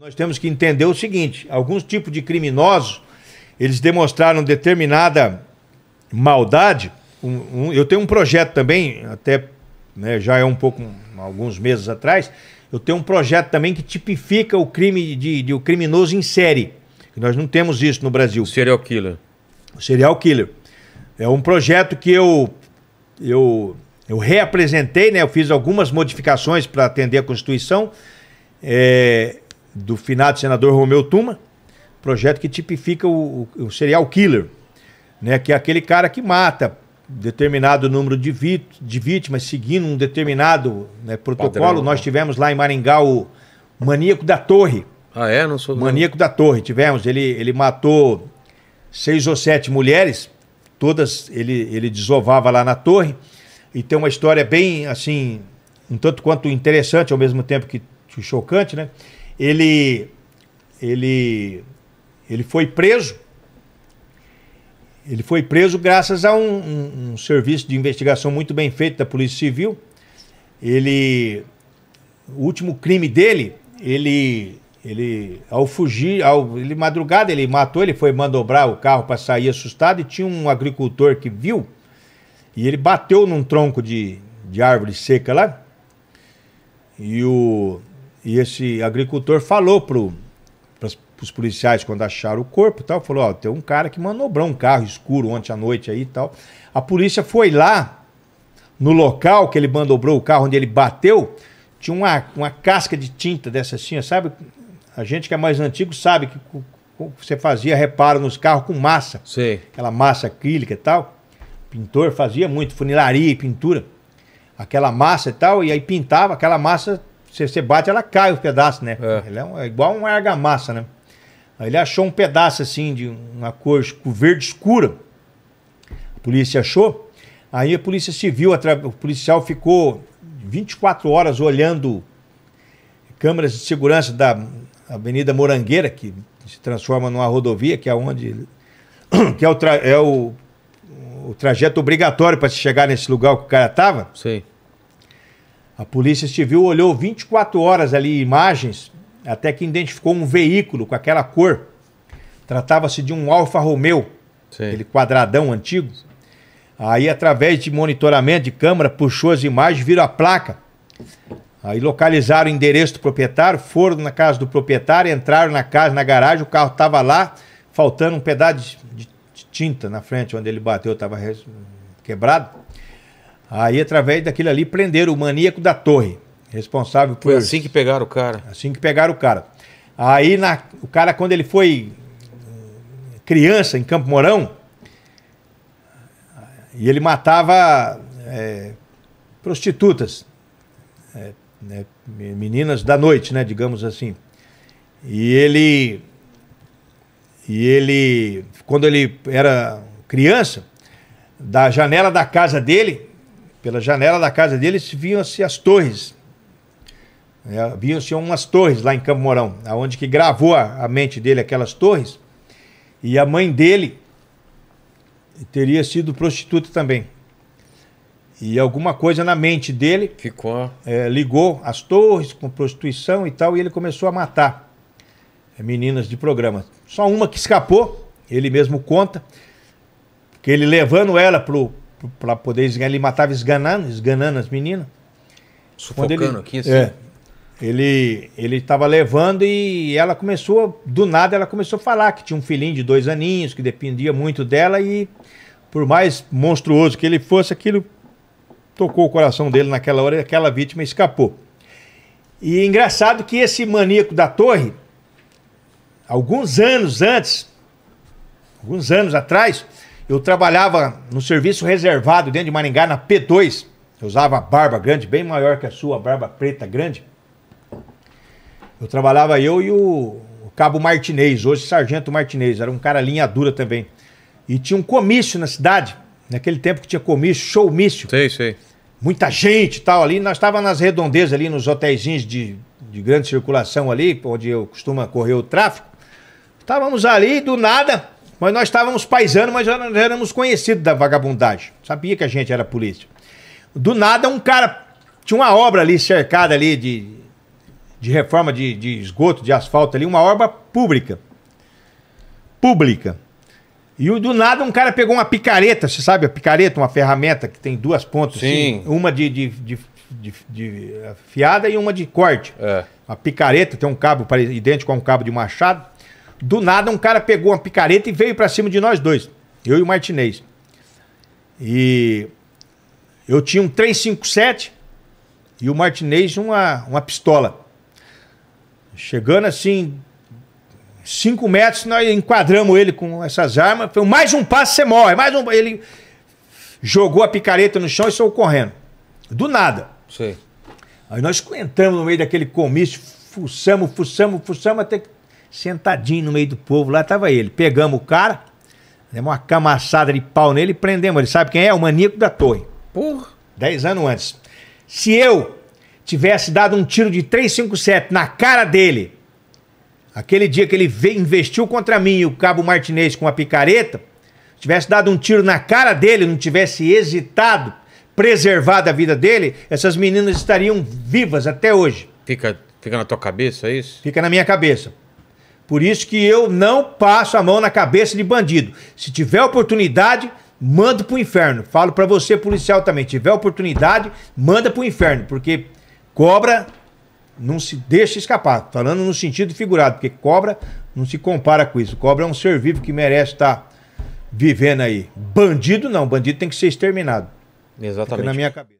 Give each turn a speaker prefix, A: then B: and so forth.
A: Nós temos que entender o seguinte: alguns tipos de criminosos eles demonstraram determinada maldade. Um, um, eu tenho um projeto também, até né, já é um pouco alguns meses atrás, eu tenho um projeto também que tipifica o crime de, de o criminoso em série. Nós não temos isso no Brasil. Serial killer. O serial killer. É um projeto que eu eu eu reapresentei, né? Eu fiz algumas modificações para atender a Constituição. É, do finado senador Romeu Tuma, projeto que tipifica o, o, serial killer, né? que é aquele cara que mata determinado número de, vit, de vítimas seguindo um determinado né, protocolo. Padrão. Nós né? tivemos lá em Maringá o Maníaco da Torre. Ah, é? Não sou Maníaco da Torre. Tivemos, ele, ele matou seis ou sete mulheres, todas ele, ele desovava lá na torre. E tem uma história bem, assim, um tanto quanto interessante, ao mesmo tempo que chocante, né? ele, ele, ele foi preso. Ele foi preso graças a um, um, um serviço de investigação muito bem feito da Polícia Civil. Ele, o último crime dele, ele ele, ao fugir, ao, ele madrugada, ele matou, ele foi manobrar o carro para sair assustado e tinha um agricultor que viu e ele bateu num tronco de, de árvore seca lá. E o, e esse agricultor falou pro, os policiais quando acharam o corpo tal, falou, ó, tem um cara que manobrou um carro escuro ontem à noite aí e tal. A polícia foi lá, no local que ele manobrou o carro, onde ele bateu, tinha uma, uma casca de tinta dessa assim, sabe? A gente que é mais antigo sabe que você fazia reparo nos carros com massa. Sei. Aquela massa acrílica e tal. pintor fazia muito, funilaria e pintura. Aquela massa e tal, e aí pintava, aquela massa você, você bate, ela cai o pedaço, né? É. É, é igual uma argamassa, né? Aí ele achou um pedaço assim de uma cor verde escura. A polícia achou. Aí a polícia civil, o policial ficou 24 horas olhando câmeras de segurança da Avenida Morangueira, que se transforma numa rodovia, que é onde que é o, tra... é o... o trajeto obrigatório para se chegar nesse lugar que o cara estava. Sim. A polícia civil olhou 24 horas ali imagens até que identificou um veículo com aquela cor. Tratava-se de um Alfa Romeo, Sim. aquele quadradão antigo. Aí, através de monitoramento de câmera, puxou as imagens, viram a placa. Aí localizaram o endereço do proprietário, foram na casa do proprietário, entraram na casa, na garagem, o carro estava lá, faltando um pedaço de, de, tinta na frente onde ele bateu, estava quebrado. Aí, através daquilo ali, prenderam o maníaco da torre, responsável por. Foi assim que pegaram o cara. Assim que pegaram o cara. Aí, na... o cara, quando ele foi eh, criança em Campo Mourão, e ele matava é, prostitutas, é, né, meninas da noite, né, digamos assim. E ele, e ele, quando ele era criança, da janela da casa dele, pela janela da casa deles viam-se as torres. É, viam-se umas torres lá em Campo Mourão, aonde que gravou a, a mente dele aquelas torres. E a mãe dele teria sido prostituta também. E alguma coisa na mente dele ficou é, ligou as torres com prostituição e tal, e ele começou a matar é, meninas de programa. Só uma que escapou, ele mesmo conta, que ele levando ela pro, para poder esganar. Ele matava esganando, esganando as meninas. Sufocando Quando ele, aqui, assim. É, ele estava levando e ela começou, do nada, ela começou a falar que tinha um filhinho de dois aninhos, que dependia muito dela e por mais monstruoso que ele fosse, aquilo tocou o coração dele naquela hora e aquela vítima escapou. E é engraçado que esse maníaco da torre, alguns anos antes, alguns anos atrás, eu trabalhava no serviço reservado dentro de Maringá, na P2. Eu usava a barba grande, bem maior que a sua, barba preta grande. Eu trabalhava eu e o Cabo Martinez, hoje Sargento Martinez, era um cara linha dura também. E tinha um comício na cidade, naquele tempo que tinha comício, showmício. Sei, sei. Muita gente e tal ali. Nós estávamos nas redondezas ali, nos hotéis de, de grande circulação ali, onde eu costumo correr o tráfego. Estávamos ali, do nada, mas nós estávamos paisando, mas já, já éramos conhecidos da vagabundagem. Sabia que a gente era polícia. Do nada, um cara. Tinha uma obra ali cercada ali de, de reforma de, de esgoto, de asfalto ali, uma obra pública. Pública. E do nada um cara pegou uma picareta, você sabe a picareta, uma ferramenta que tem duas pontas, assim, Sim. Assim, uma de, de, de, de, fiada e uma de corte. É. Uma picareta, tem um cabo idêntico a um cabo de machado. Do nada, um cara pegou uma picareta e veio para cima de nós dois. Eu e o Martinez. E eu tinha um 357 e o Martinez uma, uma pistola. Chegando assim, 5 metros, nós enquadramos ele com essas armas. Foi mais um passo, você morre. Mais um. Ele jogou a picareta no chão e saiu correndo. Do nada. Sim. Aí nós entramos no meio daquele comício, fuçamos, fuçamos, fuçamos, até que sentadinho no meio do povo, lá estava ele. Pegamos o cara, demos uma camaçada de pau nele e prendemos ele. Sabe quem é? O maníaco da torre. Por dez anos antes. Se eu tivesse dado um tiro de 357 na cara dele, aquele dia que ele investiu contra mim e o Cabo Martinez com a picareta, tivesse dado um tiro na cara dele, não tivesse hesitado, preservado a vida dele, essas meninas estariam vivas até hoje. Fica, fica na tua cabeça, é isso? Fica na minha cabeça. Por isso que eu não passo a mão na cabeça de bandido. Se tiver oportunidade, para pro inferno. Falo para você, policial, também. Se tiver oportunidade, manda pro inferno. Porque cobra não se deixa escapar. Falando no sentido figurado, porque cobra não se compara com isso. Cobra é um ser vivo que merece estar tá vivendo aí. Bandido não, bandido tem que ser exterminado. Exatamente. Fica na minha cabeça.